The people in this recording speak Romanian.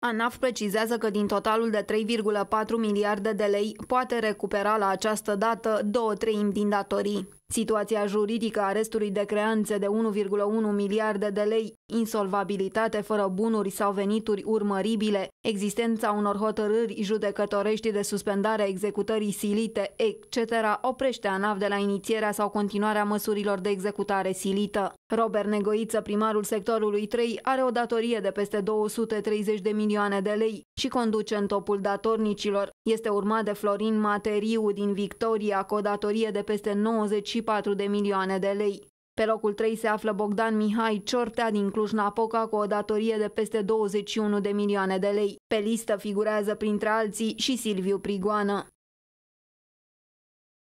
ANAF precizează că din totalul de 3,4 miliarde de lei poate recupera la această dată două treimi din datorii. Situația juridică a restului de creanțe de 1,1 miliarde de lei, insolvabilitate fără bunuri sau venituri urmăribile, existența unor hotărâri judecătorești de suspendare a executării silite, etc., oprește ANAF de la inițierea sau continuarea măsurilor de executare silită. Robert Negoiță, primarul sectorului 3, are o datorie de peste 230 de milioane de lei și conduce în topul datornicilor. Este urmat de Florin Materiu din Victoria cu o datorie de peste 94 de milioane de lei. Pe locul 3 se află Bogdan Mihai Ciortea din Cluj-Napoca cu o datorie de peste 21 de milioane de lei. Pe listă figurează printre alții și Silviu Prigoană.